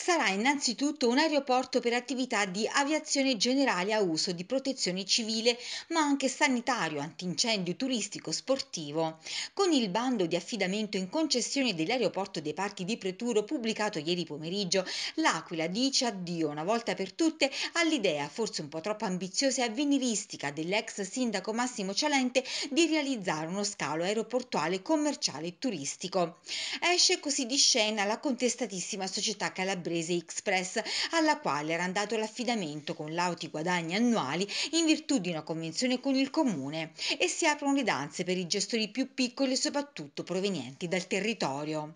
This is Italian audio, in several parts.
sarà innanzitutto un aeroporto per attività di aviazione generale a uso di protezione civile ma anche sanitario, antincendio, turistico, sportivo. Con il bando di affidamento in concessione dell'aeroporto dei Parchi di Preturo pubblicato ieri pomeriggio, l'Aquila dice addio una volta per tutte all'idea, forse un po' troppo ambiziosa e avveniristica, dell'ex sindaco Massimo Cialente di realizzare uno scalo aeroportuale commerciale e turistico. Esce così di scena la contestatissima società calabrese imprese Express, alla quale era andato l'affidamento con lauti guadagni annuali in virtù di una convenzione con il comune e si aprono le danze per i gestori più piccoli e soprattutto provenienti dal territorio.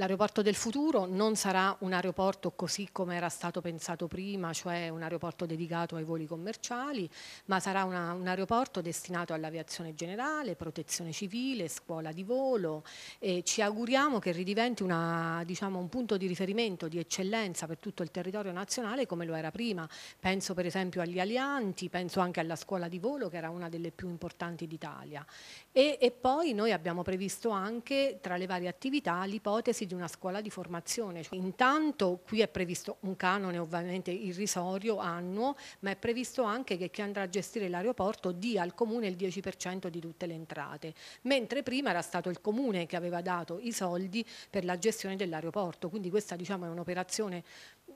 L'aeroporto del futuro non sarà un aeroporto così come era stato pensato prima, cioè un aeroporto dedicato ai voli commerciali, ma sarà una, un aeroporto destinato all'aviazione generale, protezione civile, scuola di volo e ci auguriamo che ridiventi una, diciamo, un punto di riferimento, di eccellenza per tutto il territorio nazionale come lo era prima. Penso per esempio agli alianti, penso anche alla scuola di volo che era una delle più importanti d'Italia. E, e poi noi abbiamo previsto anche tra le varie attività l'ipotesi di una scuola di formazione. Cioè, intanto qui è previsto un canone ovviamente irrisorio annuo, ma è previsto anche che chi andrà a gestire l'aeroporto dia al comune il 10% di tutte le entrate, mentre prima era stato il comune che aveva dato i soldi per la gestione dell'aeroporto, quindi questa diciamo, è un'operazione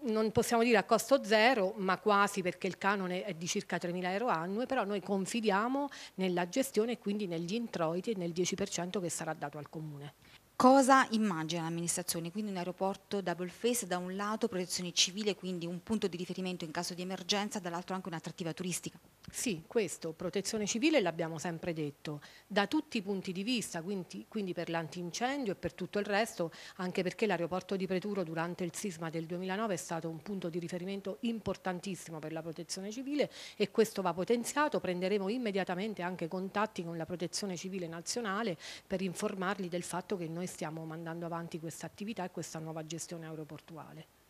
non possiamo dire a costo zero, ma quasi perché il canone è di circa 3.000 euro annue, però noi confidiamo nella gestione e quindi negli introiti e nel 10% che sarà dato al comune. Cosa immagina l'amministrazione? Quindi un aeroporto double face, da un lato protezione civile, quindi un punto di riferimento in caso di emergenza, dall'altro anche un'attrattiva turistica. Sì, questo, protezione civile l'abbiamo sempre detto, da tutti i punti di vista, quindi, quindi per l'antincendio e per tutto il resto, anche perché l'aeroporto di Preturo durante il sisma del 2009 è stato un punto di riferimento importantissimo per la protezione civile e questo va potenziato, prenderemo immediatamente anche contatti con la protezione civile nazionale per informarli del fatto che noi noi stiamo mandando avanti questa attività e questa nuova gestione aeroportuale.